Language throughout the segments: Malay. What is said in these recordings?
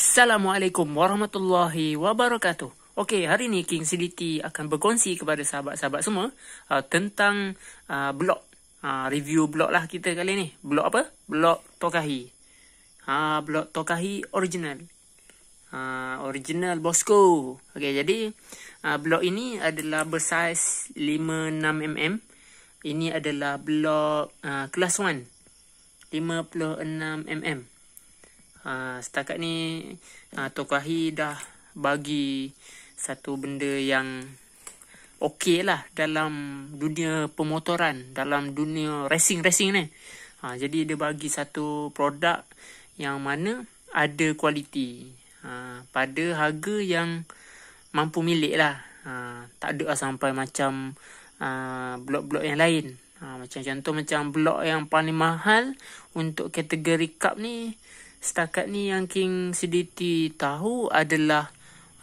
Assalamualaikum warahmatullahi wabarakatuh. Okey, hari ini King Siditi akan berkongsi kepada sahabat-sahabat semua uh, tentang uh, blog. Uh, review blog lah kita kali ni. Blog apa? Blog Tokahi. Uh, blog Tokahi original. Uh, original Bosco. Okey, jadi uh, blog ini adalah bersaiz 5-6 mm. Ini adalah blog uh, kelas 1. 56 mm. Ha, setakat ni uh, Tokahi dah bagi satu benda yang okey lah dalam dunia pemotoran, dalam dunia racing-racing ni. Ha, jadi dia bagi satu produk yang mana ada kualiti ha, pada harga yang mampu milik lah. Ha, tak ada lah sampai macam ha, blok-blok yang lain. Ha, macam contoh macam blok yang paling mahal untuk kategori cup ni setakat ni yang King sediti tahu adalah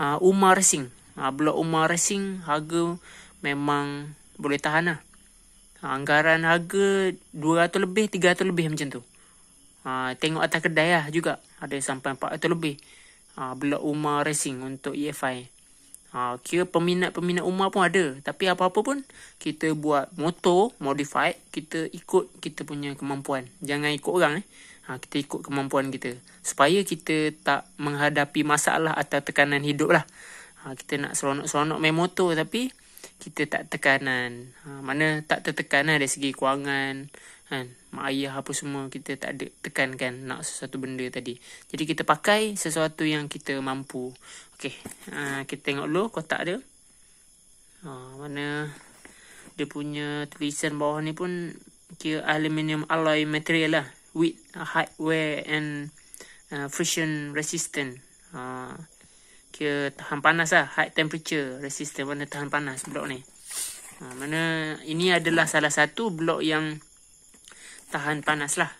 uh, Umar racing. Uh, blok Umar racing harga memang boleh tahan lah. Uh, anggaran harga 200 lebih, 300 lebih macam tu. Ha, tengok atas kedai lah juga. Ada sampai 400 lebih. Ha, blok Umar Racing untuk EFI. Ha, kira peminat-peminat Umar pun ada. Tapi apa-apa pun, kita buat motor modified, kita ikut kita punya kemampuan. Jangan ikut orang eh. Ha, kita ikut kemampuan kita. Supaya kita tak menghadapi masalah atau tekanan hidup lah. Ha, kita nak seronok-seronok main motor tapi kita tak tekanan. Ha, mana tak tertekan lah dari segi kewangan, kan mak ayah apa semua kita tak ada tekankan nak sesuatu benda tadi jadi kita pakai sesuatu yang kita mampu okey uh, kita tengok dulu kotak dia oh, mana dia punya tulisan bawah ni pun kira aluminium alloy material lah with high wear and uh, friction resistant uh, kira tahan panas lah high temperature resistant mana tahan panas blok ni uh, mana ini adalah salah satu blok yang tahan panas lah.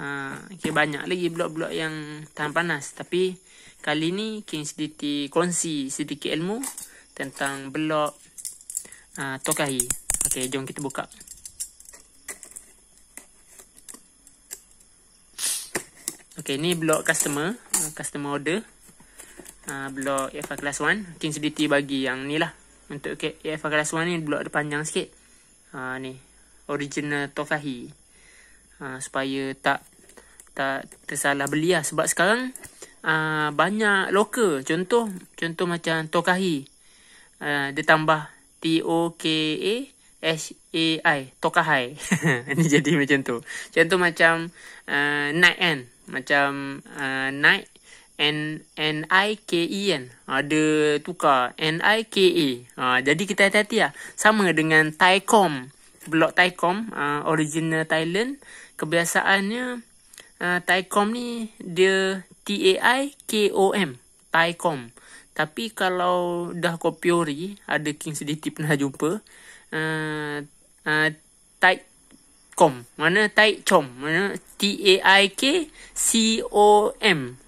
Ha, okay, banyak lagi blok-blok yang tahan panas. Tapi kali ni King Sediti kongsi sedikit ilmu tentang blok ha, Tokahi. Okay, jom kita buka. Okay, ni blok customer. Customer order. Ha, blok EFA Class 1. King Sediti bagi yang ni lah. Untuk EFA e Class 1 ni blok dia panjang sikit. Ha, ni original Tofahi ha, supaya tak tak tersalah belias sebab sekarang ha, banyak lokal contoh contoh macam Tokahi ha, dia tambah T O K A S A I Tokahai ini jadi macam tu contoh macam uh, ha, night kan macam uh, ha, night N N I K E N kan. ada ha, tukar N I K E ha, jadi kita hati-hati lah sama dengan Taikom blog Taikom uh, original Thailand kebiasaannya uh, Taikom ni dia T A I K O M Taikom tapi kalau dah copy ori ada King Sediti pernah jumpa uh, uh, Taikom mana Taikom mana T A I K C O M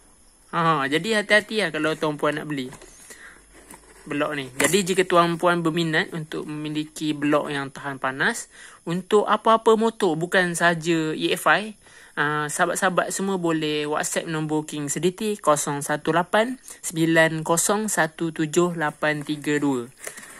Ha, jadi hati-hati lah kalau tuan puan nak beli blok ni. Jadi jika tuan puan berminat untuk memiliki blok yang tahan panas untuk apa-apa motor bukan saja EFI, uh, ah, sahabat-sahabat semua boleh WhatsApp nombor King Sediti 0189017832.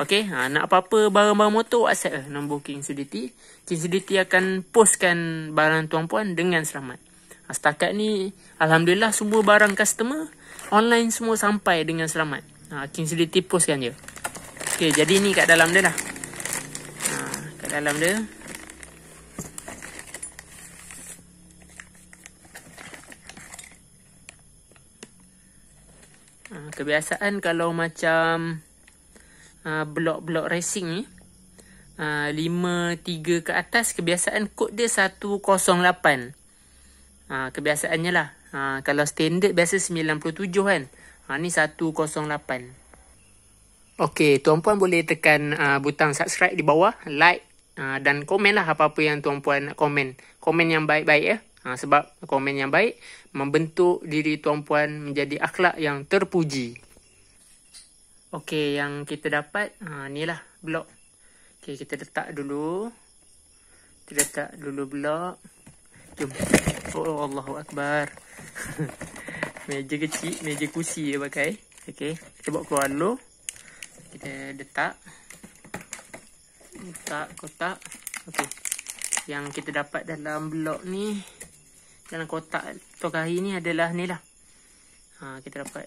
Okey, ha, nak apa-apa barang-barang motor WhatsApp lah nombor King Sediti. King Sediti akan postkan barang tuan puan dengan selamat. Astaga ah, ni, Alhamdulillah semua barang customer online semua sampai dengan selamat. Ha, Kingsley tipus kan dia. Okay, jadi ni kat dalam dia lah. Ha, kat dalam dia. Ha, kebiasaan kalau macam ha, blok-blok racing ni. Ha, 5, 3 ke atas. Kebiasaan kod dia 108. Ha, kebiasaannya lah. Ha, kalau standard biasa 97 kan. Ha, ni 108. Okey, tuan-puan boleh tekan uh, butang subscribe di bawah. Like uh, dan komen lah apa-apa yang tuan-puan nak komen. Komen yang baik-baik ya. Ha, sebab komen yang baik membentuk diri tuan-puan menjadi akhlak yang terpuji. Okey, yang kita dapat ha, ni lah blok. Okey, kita letak dulu. Kita letak dulu blok. Jom. Oh, Allahu Akbar. meja kecil, meja kursi dia pakai. Okey, kita bawa keluar dulu. Kita letak letak kotak. Okey. Yang kita dapat dalam blok ni dalam kotak tok hari ni adalah ni lah. Ha, kita dapat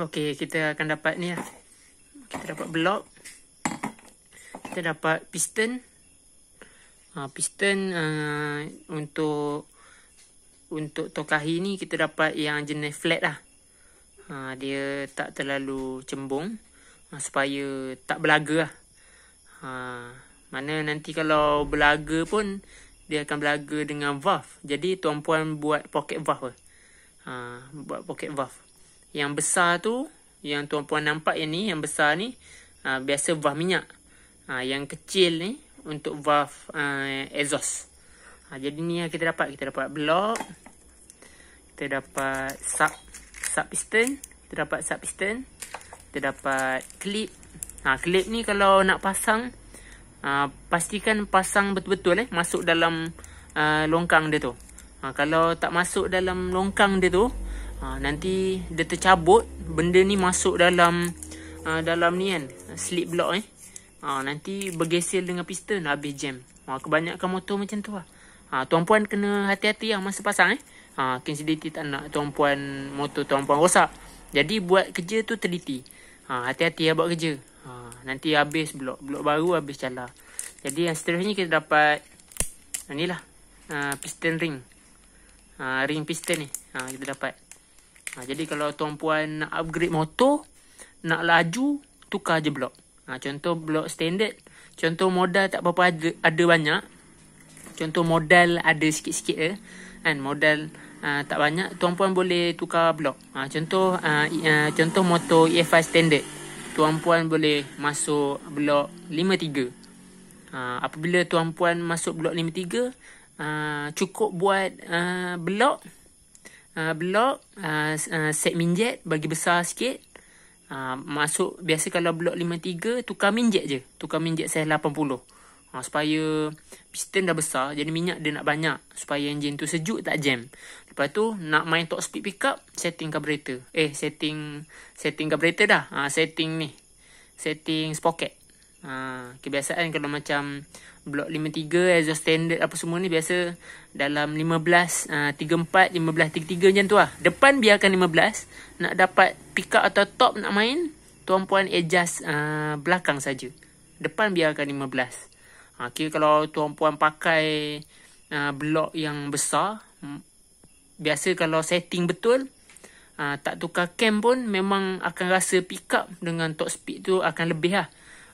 Okey, kita akan dapat ni lah. Kita dapat blok kita dapat piston ha, piston uh, untuk untuk tokahi ni kita dapat yang jenis flat lah ha, dia tak terlalu cembung ha, supaya tak belaga lah ha, mana nanti kalau belaga pun dia akan belaga dengan valve jadi tuan puan buat pocket valve lah. ha, buat pocket valve yang besar tu yang tuan puan nampak yang ni yang besar ni ha, biasa valve minyak ha, yang kecil ni untuk valve uh, exhaust. Ha, jadi ni yang kita dapat. Kita dapat block. Kita dapat sub sub piston. Kita dapat sub piston. Kita dapat clip. Ha, clip ni kalau nak pasang, uh, pastikan pasang betul-betul eh. Masuk dalam uh, longkang dia tu. Ha, kalau tak masuk dalam longkang dia tu, ha, nanti dia tercabut. Benda ni masuk dalam uh, dalam ni kan. Slip block eh ha, Nanti bergesel dengan piston lah Habis jam ha, Kebanyakan motor macam tu lah ha, Tuan puan kena hati-hati lah Masa pasang eh ha, Kinsiditi tak nak tuan puan Motor tuan puan rosak Jadi buat kerja tu teliti ha, Hati-hati lah buat kerja ha, Nanti habis blok Blok baru habis calar Jadi yang seterusnya kita dapat Inilah ha, uh, ha, Piston ring uh, Ring piston ni ha, Kita dapat ha, Jadi kalau tuan puan nak upgrade motor nak laju, tukar je blok. Ha, contoh blok standard. Contoh modal tak apa ada, ada banyak. Contoh modal ada sikit-sikit eh. Kan modal uh, tak banyak tuan puan boleh tukar blok. Ha, contoh uh, uh, contoh motor EFI standard. Tuan puan boleh masuk blok 53. Ha, apabila tuan puan masuk blok 53 uh, cukup buat uh, blok uh, blok uh, set minjet bagi besar sikit Ha, masuk biasa kalau blok 53 tukar minjek je. Tukar minjek saya 80. Ha, supaya piston dah besar jadi minyak dia nak banyak supaya enjin tu sejuk tak jam. Lepas tu nak main top speed pickup setting carburetor. Eh setting setting carburetor dah. Ha, setting ni. Setting sprocket. Ha, kebiasaan kalau macam blok 53 as a standard apa semua ni biasa dalam 15 uh, 34 15 33 macam tu lah depan biarkan 15 nak dapat pick up atau top nak main tuan puan adjust uh, belakang saja depan biarkan 15 Okay, ah, kalau tuan puan pakai uh, ah, blok yang besar, biasa kalau setting betul, uh, tak tukar cam pun memang akan rasa pick up dengan top speed tu akan lebih lah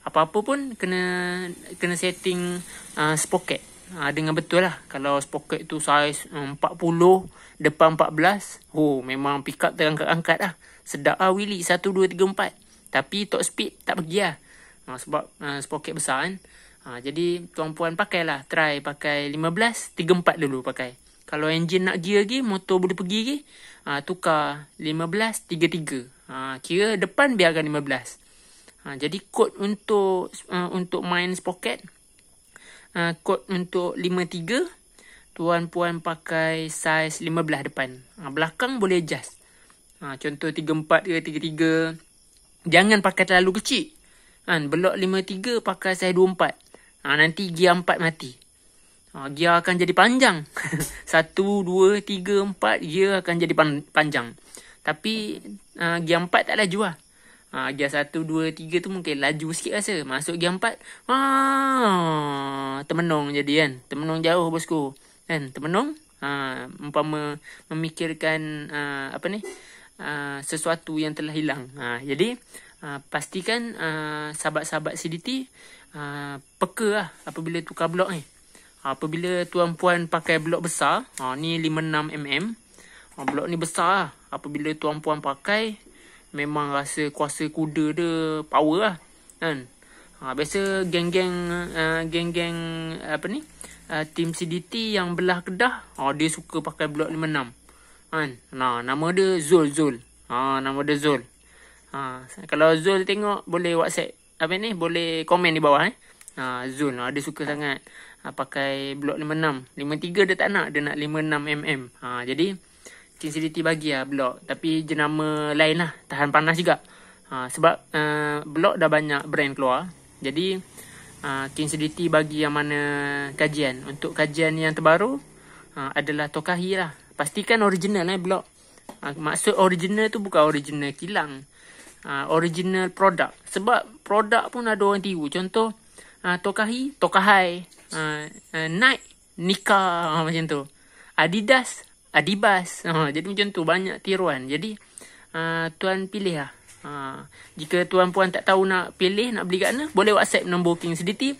apa-apa pun kena kena setting uh, sprocket. Uh, ah, dengan betul lah kalau sprocket tu size um, 40 depan 14, oh memang pickup terangkat-angkat lah. Sedap ah wheelie 1 2 3 Tapi top speed tak pergi lah. Uh, sebab uh, ah, sprocket besar kan. Ha, jadi tuan puan pakailah try pakai 15 34 dulu pakai. Kalau engine nak gear lagi motor boleh pergi lagi ha, tukar 15 33. Ha, kira depan biarkan Ha, jadi kod untuk uh, untuk main pocket uh, kod untuk 53 tuan puan pakai size 15 depan. Ha, belakang boleh adjust. Ha, contoh 34 ke 33. Jangan pakai terlalu kecil. Kan ha, belok 53 pakai size 24. Ha, nanti gear 4 mati. Ha, gear akan jadi panjang. 1, 2, 3, 4 gear akan jadi panjang. Tapi uh, gear 4 tak ada jual. Ha, gear 1, 2, 3 tu mungkin laju sikit rasa. Masuk gear 4. Ha, termenung jadi kan. Termenung jauh bosku. Kan, termenung. Ha, umpama memikirkan ha, apa ni. Ha, sesuatu yang telah hilang. Ha, jadi, ha, pastikan sahabat-sahabat CDT ha, peka lah apabila tukar blok ni. Ha, apabila tuan puan pakai blok besar. Ha, ni 56mm. Ha, blok ni besar lah. Apabila tuan puan pakai memang rasa kuasa kuda dia power lah kan ha, biasa geng-geng uh, geng-geng apa ni uh, team CDT yang belah kedah oh, dia suka pakai blok 56 kan nah nama dia Zul Zul ha, nama dia Zul ha, kalau Zul tengok boleh whatsapp apa ni boleh komen di bawah eh ha, Zul ha, dia suka sangat ha, pakai blok 56 53 dia tak nak dia nak 56 mm ha, jadi King City bagi lah blog, Tapi jenama lain lah Tahan panas juga ha, Sebab uh, eh, blok dah banyak brand keluar Jadi uh, King City bagi yang mana kajian Untuk kajian yang terbaru uh, Adalah Tokahi lah Pastikan original eh blok uh, ha, Maksud original tu bukan original kilang uh, Original produk Sebab produk pun ada orang tiru Contoh uh, Tokahi Tokahai uh, uh, Nike Nika uh, Macam tu Adidas Adibas. Ha, jadi macam tu banyak tiruan. Jadi uh, tuan pilih lah. Ha, jika tuan puan tak tahu nak pilih nak beli kat mana, boleh WhatsApp nombor King Sediti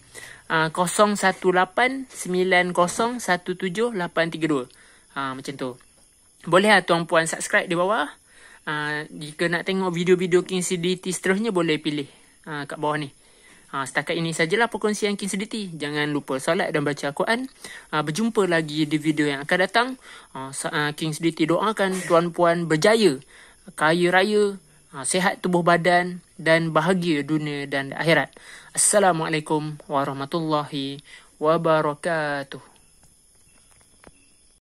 uh, 0189017832. Ha, macam tu. Boleh lah tuan puan subscribe di bawah. Uh, jika nak tengok video-video King Sediti seterusnya boleh pilih uh, kat bawah ni. Ha, setakat ini sajalah perkongsian Kim Sediti. Jangan lupa solat dan baca Al-Quran. Ha, berjumpa lagi di video yang akan datang. Ha, sa- ha, Sediti doakan tuan-puan berjaya, kaya raya, ha, sehat tubuh badan dan bahagia dunia dan akhirat. Assalamualaikum warahmatullahi wabarakatuh.